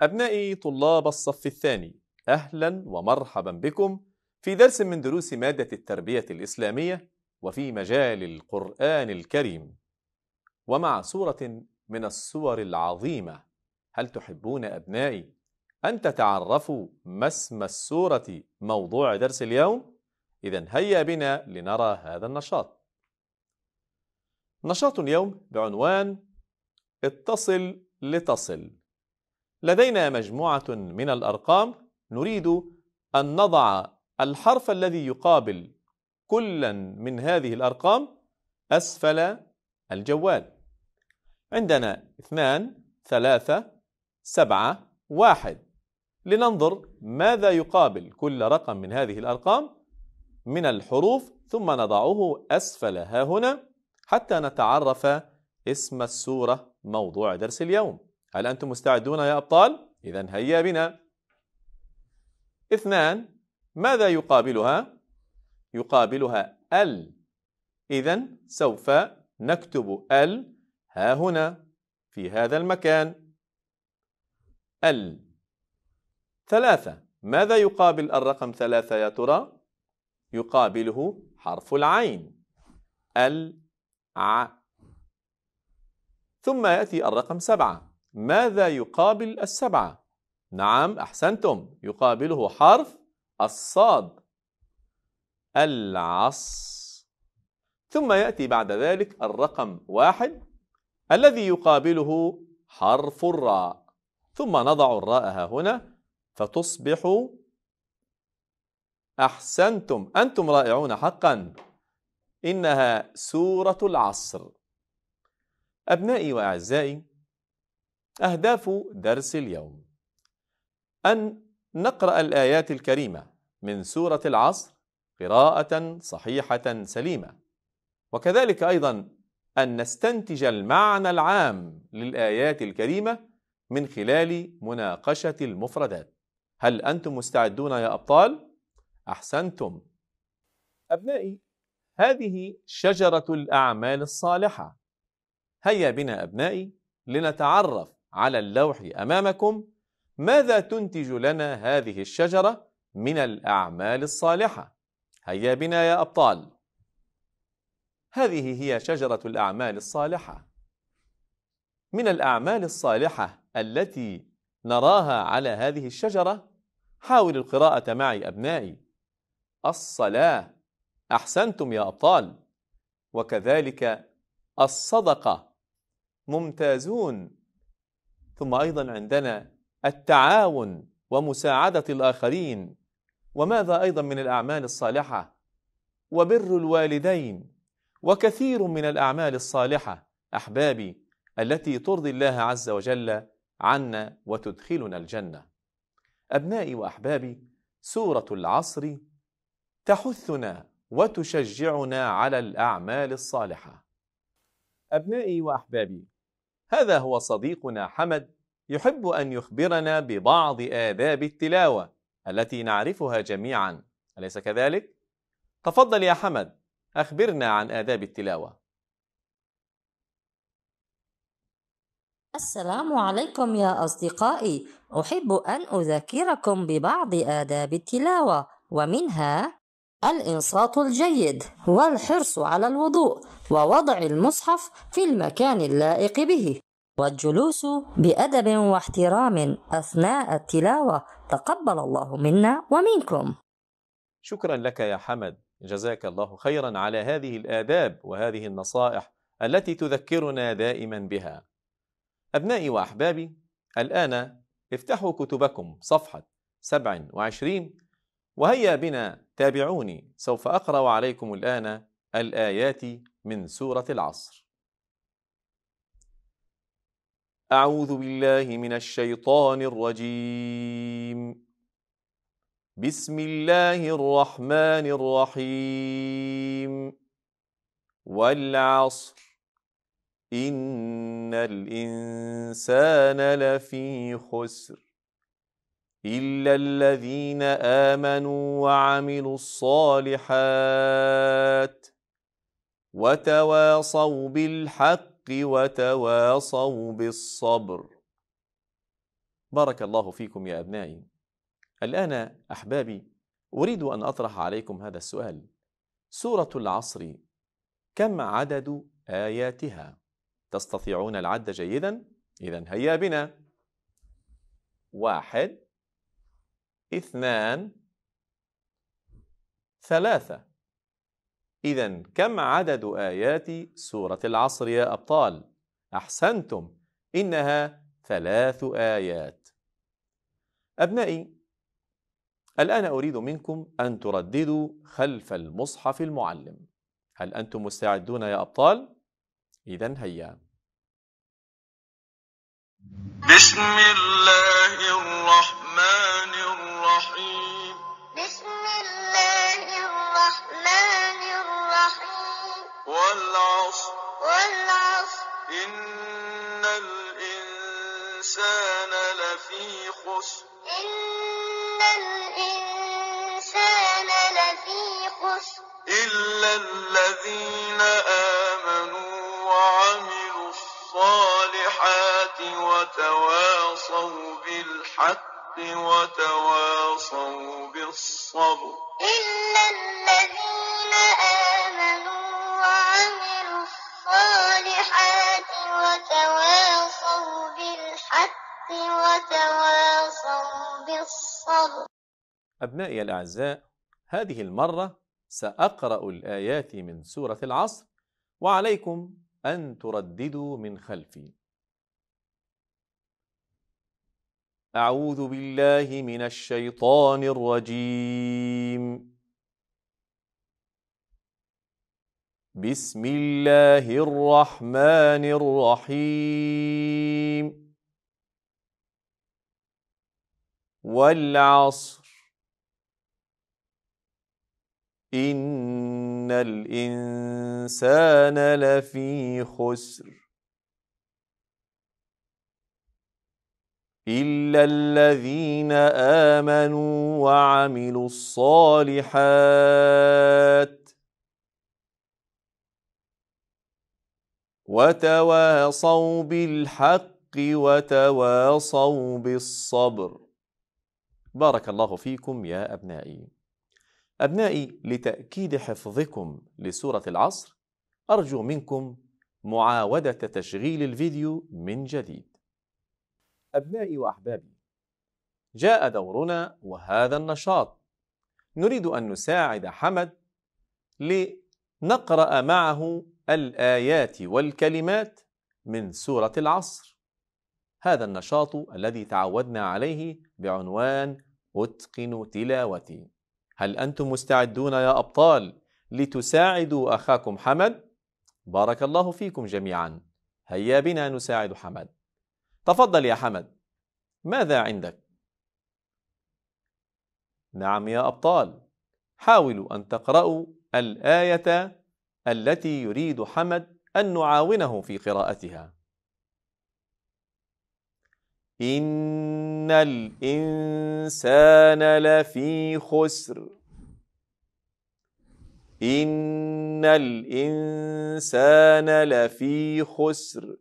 أبنائي طلاب الصف الثاني أهلا ومرحبا بكم في درس من دروس مادة التربية الإسلامية وفي مجال القرآن الكريم ومع سورة من السور العظيمة هل تحبون أبنائي أن تتعرفوا ما اسم السورة موضوع درس اليوم؟ إذا هيا بنا لنرى هذا النشاط. نشاط اليوم بعنوان اتصل لتصل. لدينا مجموعة من الأرقام نريد أن نضع الحرف الذي يقابل كلا من هذه الأرقام أسفل الجوال. عندنا اثنان، ثلاثة، سبعة، واحد لننظر ماذا يقابل كل رقم من هذه الأرقام من الحروف ثم نضعه أسفل ها هنا حتى نتعرف اسم السورة موضوع درس اليوم هل أنتم مستعدون يا أبطال؟ إذا هيا بنا اثنان ماذا يقابلها؟ يقابلها ال إذا سوف نكتب ال ها هنا في هذا المكان ال ثلاثة ماذا يقابل الرقم ثلاثة يا ترى؟ يقابله حرف العين الع ثم يأتي الرقم سبعة ماذا يقابل السبعة؟ نعم أحسنتم يقابله حرف الصاد العص ثم يأتي بعد ذلك الرقم واحد الذي يقابله حرف الراء ثم نضع الراء ها هنا فتصبحوا أحسنتم أنتم رائعون حقا إنها سورة العصر أبنائي وأعزائي أهداف درس اليوم أن نقرأ الآيات الكريمة من سورة العصر قراءة صحيحة سليمة وكذلك أيضا أن نستنتج المعنى العام للآيات الكريمة من خلال مناقشة المفردات هل أنتم مستعدون يا أبطال؟ أحسنتم. أبنائي، هذه شجرة الأعمال الصالحة. هيا بنا أبنائي لنتعرف على اللوح أمامكم ماذا تنتج لنا هذه الشجرة من الأعمال الصالحة. هيا بنا يا أبطال. هذه هي شجرة الأعمال الصالحة. من الأعمال الصالحة التي نراها على هذه الشجرة حاول القراءة معي أبنائي الصلاة أحسنتم يا أبطال وكذلك الصدقة ممتازون ثم أيضا عندنا التعاون ومساعدة الآخرين وماذا أيضا من الأعمال الصالحة وبر الوالدين وكثير من الأعمال الصالحة أحبابي التي ترضي الله عز وجل عنا وتدخلنا الجنه أبنائي وأحبابي سورة العصر تحثنا وتشجعنا على الأعمال الصالحة أبنائي وأحبابي هذا هو صديقنا حمد يحب أن يخبرنا ببعض آداب التلاوة التي نعرفها جميعا أليس كذلك؟ تفضل يا حمد أخبرنا عن آداب التلاوة السلام عليكم يا أصدقائي أحب أن أذكركم ببعض آداب التلاوة ومنها الإنصات الجيد والحرص على الوضوء ووضع المصحف في المكان اللائق به والجلوس بأدب واحترام أثناء التلاوة تقبل الله منا ومنكم شكرا لك يا حمد جزاك الله خيرا على هذه الآداب وهذه النصائح التي تذكرنا دائما بها أبنائي وأحبابي الآن افتحوا كتبكم صفحة 27 وهيا بنا تابعوني سوف أقرأ عليكم الآن الآيات من سورة العصر أعوذ بالله من الشيطان الرجيم بسم الله الرحمن الرحيم والعصر ان الانسان لفي خسر الا الذين امنوا وعملوا الصالحات وتواصوا بالحق وتواصوا بالصبر بارك الله فيكم يا ابنائي الان احبابي اريد ان اطرح عليكم هذا السؤال سوره العصر كم عدد اياتها تستطيعون العد جيدا إذا هيا بنا واحد اثنان ثلاثة إذا كم عدد آيات سورة العصر يا أبطال؟ أحسنتم إنها ثلاث آيات أبنائي الآن أريد منكم أن ترددوا خلف المصحف المعلم هل أنتم مستعدون يا أبطال؟ إذا هيا بسم الله الرحمن الرحيم بسم الله الرحمن الرحيم والعصر والعصر إن الإنسان لفي خسر إن الإنسان لفي خسر إلا الذين آمنوا وتواصوا بالحق وتواصوا بالصبر إلا الذين آمنوا وعملوا الصالحات وتواصوا بالحق وتواصوا بالصبر أبنائي الأعزاء هذه المرة سأقرأ الآيات من سورة العصر وعليكم أن ترددوا من خلفي أعوذ بالله من الشيطان الرجيم بسم الله الرحمن الرحيم والعصر إن الإنسان لفي خسر إلا الذين آمنوا وعملوا الصالحات وتواصوا بالحق وتواصوا بالصبر بارك الله فيكم يا أبنائي أبنائي لتأكيد حفظكم لسورة العصر أرجو منكم معاودة تشغيل الفيديو من جديد أبنائي وأحبابي جاء دورنا وهذا النشاط نريد أن نساعد حمد لنقرأ معه الآيات والكلمات من سورة العصر هذا النشاط الذي تعودنا عليه بعنوان أتقن تلاوتي هل أنتم مستعدون يا أبطال لتساعدوا أخاكم حمد؟ بارك الله فيكم جميعا هيا بنا نساعد حمد تفضل يا حمد ماذا عندك نعم يا ابطال حاولوا ان تقراوا الايه التي يريد حمد ان نعاونه في قراءتها ان الانسان لفي خسر ان الانسان لفي خسر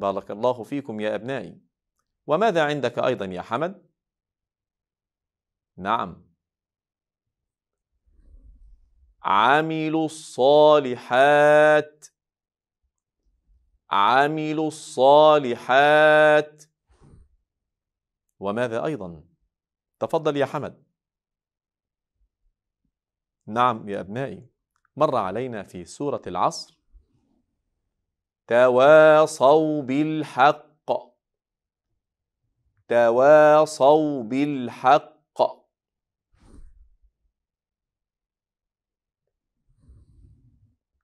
بارك الله فيكم يا أبنائي وماذا عندك أيضا يا حمد؟ نعم عملوا الصالحات عملوا الصالحات وماذا أيضا؟ تفضل يا حمد نعم يا أبنائي مر علينا في سورة العصر تواصوا بالحق تواصوا بالحق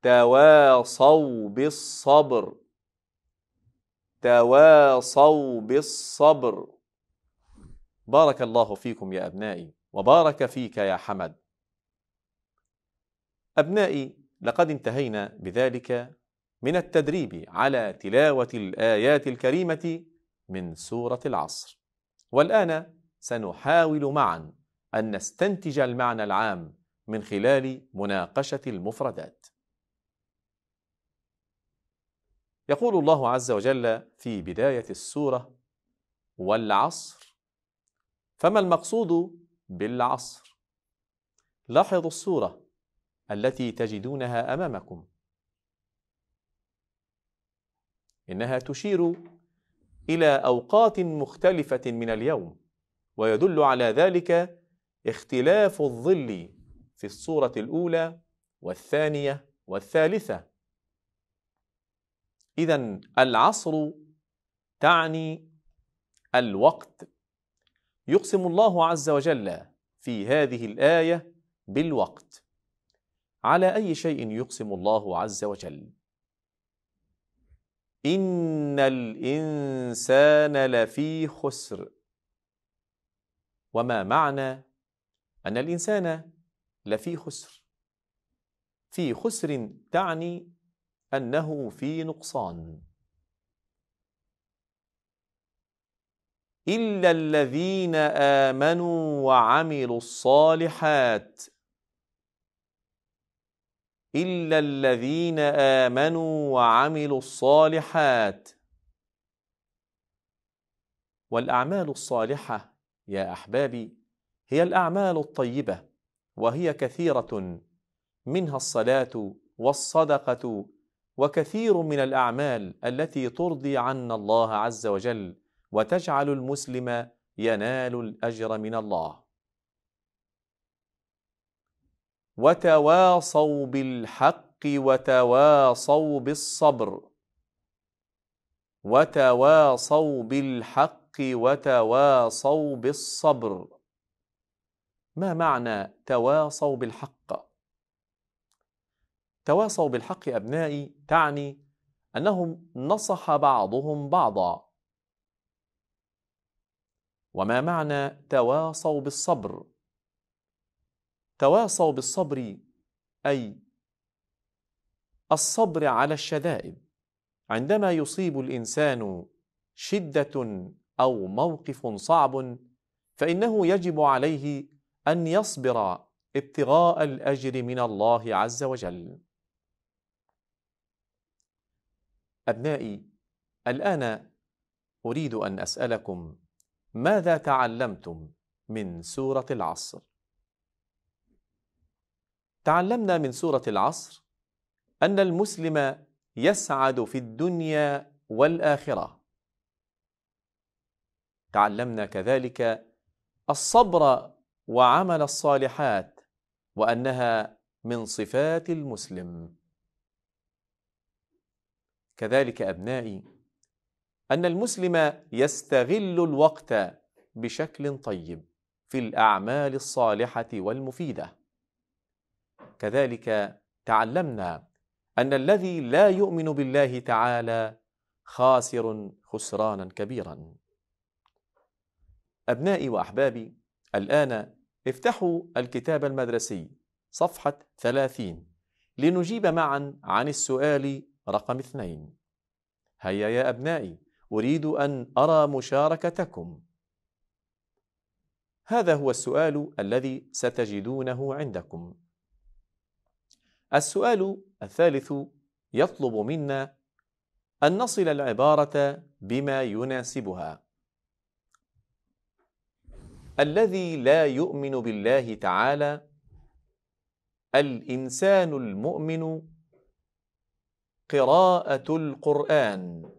تواصوا بالصبر تواصوا بالصبر بارك الله فيكم يا ابنائي وبارك فيك يا حمد ابنائي لقد انتهينا بذلك من التدريب على تلاوة الآيات الكريمة من سورة العصر. والآن سنحاول معا أن نستنتج المعنى العام من خلال مناقشة المفردات. يقول الله عز وجل في بداية السورة: والعصر. فما المقصود بالعصر؟ لاحظوا السورة التي تجدونها أمامكم. إنها تشير إلى أوقات مختلفة من اليوم ويدل على ذلك اختلاف الظل في الصورة الأولى والثانية والثالثة إذا العصر تعني الوقت يقسم الله عز وجل في هذه الآية بالوقت على أي شيء يقسم الله عز وجل إن الإنسان لفي خسر وما معنى أن الإنسان لفي خسر في خسر تعني أنه في نقصان إلا الذين آمنوا وعملوا الصالحات إلا الذين آمنوا وعملوا الصالحات والأعمال الصالحة يا أحبابي هي الأعمال الطيبة وهي كثيرة منها الصلاة والصدقة وكثير من الأعمال التي ترضي عنا الله عز وجل وتجعل المسلم ينال الأجر من الله وتواصوا بالحق وتواصوا بالصبر وتواصوا بالحق وتواصوا بالصبر ما معنى تواصوا بالحق تواصوا بالحق ابنائي تعني انهم نصح بعضهم بعضا وما معنى تواصوا بالصبر تواصوا بالصبر أي الصبر على الشدائد عندما يصيب الإنسان شدة أو موقف صعب فإنه يجب عليه أن يصبر ابتغاء الأجر من الله عز وجل أبنائي الآن أريد أن أسألكم ماذا تعلمتم من سورة العصر؟ تعلمنا من سورة العصر أن المسلم يسعد في الدنيا والآخرة. تعلمنا كذلك الصبر وعمل الصالحات وأنها من صفات المسلم. كذلك أبنائي أن المسلم يستغل الوقت بشكل طيب في الأعمال الصالحة والمفيدة. كذلك تعلمنا ان الذي لا يؤمن بالله تعالى خاسر خسرانا كبيرا ابنائي واحبابي الان افتحوا الكتاب المدرسي صفحه 30 لنجيب معا عن السؤال رقم اثنين هيا يا ابنائي اريد ان ارى مشاركتكم هذا هو السؤال الذي ستجدونه عندكم السؤال الثالث يطلب منا أن نصل العبارة بما يناسبها الذي لا يؤمن بالله تعالى الإنسان المؤمن قراءة القرآن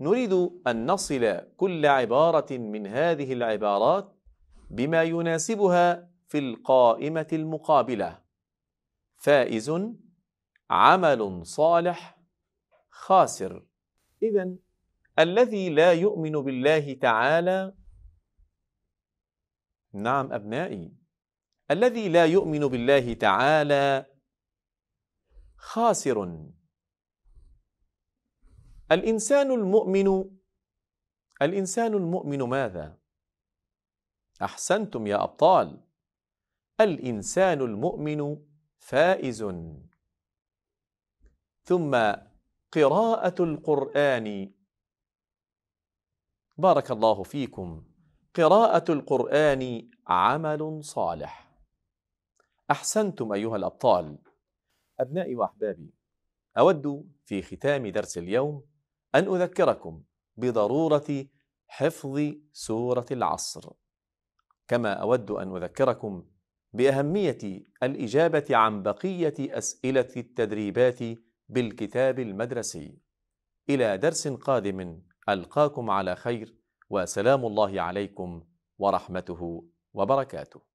نريد أن نصل كل عبارة من هذه العبارات بما يناسبها في القائمة المقابلة فائز عمل صالح خاسر اذا الذي لا يؤمن بالله تعالى نعم ابنائي الذي لا يؤمن بالله تعالى خاسر الانسان المؤمن الانسان المؤمن ماذا احسنتم يا ابطال الانسان المؤمن فائز ثم قراءة القرآن بارك الله فيكم قراءة القرآن عمل صالح أحسنتم أيها الأبطال أبنائي وأحبابي أود في ختام درس اليوم أن أذكركم بضرورة حفظ سورة العصر كما أود أن أذكركم باهميه الاجابه عن بقيه اسئله التدريبات بالكتاب المدرسي الى درس قادم القاكم على خير وسلام الله عليكم ورحمته وبركاته